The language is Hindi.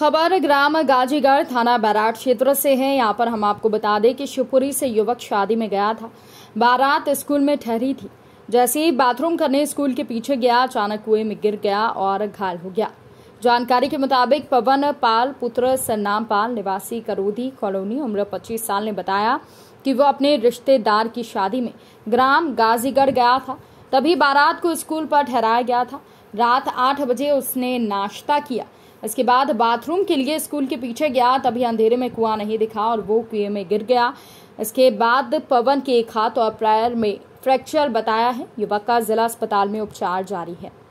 खबर ग्राम गाजीगढ़ थाना बैराट क्षेत्र से है यहाँ पर हम आपको बता दें कि शिवपुरी से युवक शादी में गया था बारात स्कूल में ठहरी थी जैसे ही बाथरूम करने स्कूल के पीछे गया अचानक कुएं में गिर गया और घायल हो गया जानकारी के मुताबिक पवन पाल पुत्र सन्नाम पाल निवासी करोदी कॉलोनी उम्र 25 साल ने बताया कि वह अपने रिश्तेदार की शादी में ग्राम गाजीगढ़ गया था तभी बारात को स्कूल पर ठहराया गया था रात आठ बजे उसने नाश्ता किया इसके बाद बाथरूम के लिए स्कूल के पीछे गया तभी अंधेरे में कुआं नहीं दिखा और वो कुएं में गिर गया इसके बाद पवन के एक हाथ और प्रायर में फ्रैक्चर बताया है युवक का जिला अस्पताल में उपचार जारी है